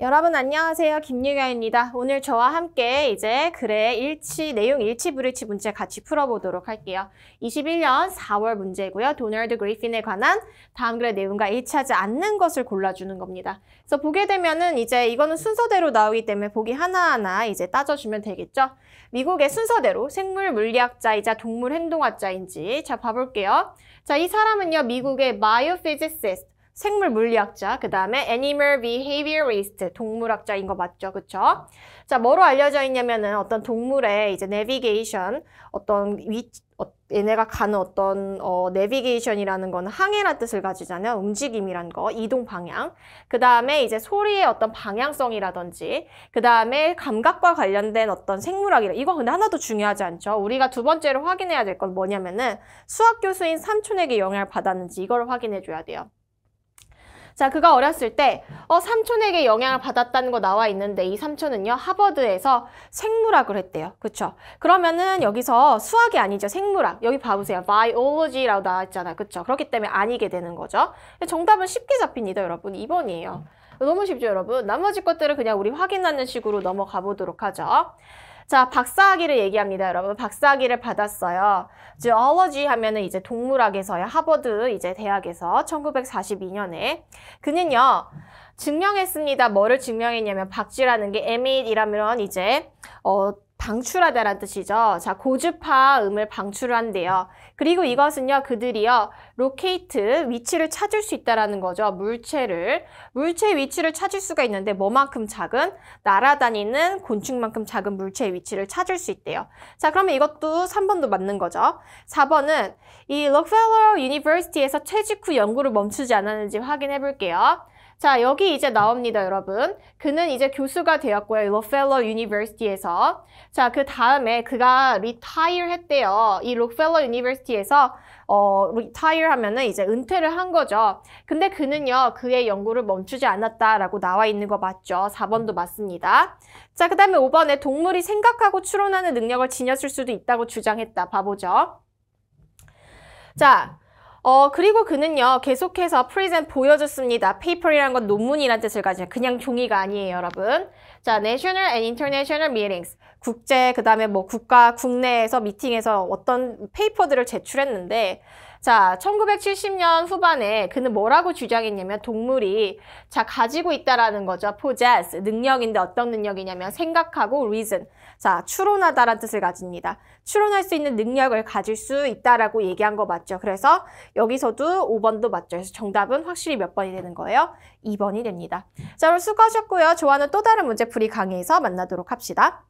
여러분 안녕하세요. 김유경입니다. 오늘 저와 함께 이제 글의 일치, 내용 일치 불일치 문제 같이 풀어보도록 할게요. 21년 4월 문제고요. 도널드 그리핀에 관한 다음 글의 내용과 일치하지 않는 것을 골라주는 겁니다. 그래서 보게 되면은 이제 이거는 순서대로 나오기 때문에 보기 하나하나 이제 따져주면 되겠죠. 미국의 순서대로 생물 물리학자이자 동물 행동학자인지 자 봐볼게요. 자 이 사람은요 미국의 마이오피지시스트 생물 물리학자, 그 다음에 animal behaviorist, 동물학자인 거 맞죠? 그쵸? 자, 뭐로 알려져 있냐면은 어떤 동물의 이제 내비게이션, 어떤 위, 어, 얘네가 가는 어떤 어, 내비게이션이라는 거는 항해란 뜻을 가지잖아요. 움직임이란 거, 이동 방향. 그 다음에 이제 소리의 어떤 방향성이라든지, 그 다음에 감각과 관련된 어떤 생물학이라. 이거 근데 하나도 중요하지 않죠. 우리가 두 번째로 확인해야 될 건 뭐냐면은 수학 교수인 삼촌에게 영향을 받았는지 이걸 확인해 줘야 돼요. 자, 그가 어렸을 때 어, 삼촌에게 영향을 받았다는 거 나와 있는데 이 삼촌은요 하버드에서 생물학을 했대요. 그렇죠? 그러면은 여기서 수학이 아니죠. 생물학. 여기 봐보세요. biology라고 나와 있잖아. 그렇죠? 그렇기 때문에 아니게 되는 거죠. 정답은 쉽게 잡힙니다, 여러분. 2번이에요. 너무 쉽죠, 여러분? 나머지 것들을 그냥 우리 확인하는 식으로 넘어가 보도록 하죠. 자, 박사학위를 얘기합니다, 여러분. 박사학위를 받았어요. zoology 하면은 이제 동물학에서요. 하버드 이제 대학에서 1942년에 그는요. 증명했습니다. 뭐를 증명했냐면 박쥐라는 게 에밋이라면 이제 어 방출하다란 뜻이죠. 자, 고주파 음을 방출 한대요. 그리고 이것은요, 그들이요, 로케이트, 위치를 찾을 수 있다라는 거죠. 물체를. 물체의 위치를 찾을 수가 있는데, 뭐만큼 작은? 날아다니는 곤충만큼 작은 물체의 위치를 찾을 수 있대요. 자, 그러면 이것도 3번도 맞는 거죠. 4번은 이 록펠러 유니버시티에서 퇴직 후 연구를 멈추지 않았는지 확인해 볼게요. 자, 여기 이제 나옵니다, 여러분. 그는 이제 교수가 되었고요. 록펠러 유니버시티에서. 자, 그 다음에 그가 리타일 이 했대요. 이 록펠러 유니버시티에서 어, 리타일 이 하면은 이제 은퇴를 한 거죠. 근데 그는요, 그의 연구를 멈추지 않았다라고 나와 있는 거 맞죠? 4번도 맞습니다. 자, 그 다음에 5번에 동물이 생각하고 추론하는 능력을 지녔을 수도 있다고 주장했다. 바보죠. 자, 어 그리고 그는요 계속해서 프리젠 보여줬습니다. 페이퍼이란건 논문이란 뜻을 가진 지 그냥 종이가 아니에요 여러분. 자 National and International Meetings 국제 그 다음에 뭐 국가 국내에서 미팅에서 어떤 페이퍼들을 제출했는데 자, 1970년 후반에 그는 뭐라고 주장했냐면 동물이 자 가지고 있다라는 거죠. possess 능력인데 어떤 능력이냐면 생각하고 reason 자 추론하다라는 뜻을 가집니다. 추론할 수 있는 능력을 가질 수 있다라고 얘기한 거 맞죠. 그래서 여기서도 5번도 맞죠. 그래서 정답은 확실히 몇 번이 되는 거예요? 2번이 됩니다. 자, 그럼 수고하셨고요. 좋아하는 또 다른 문제풀이 강의에서 만나도록 합시다.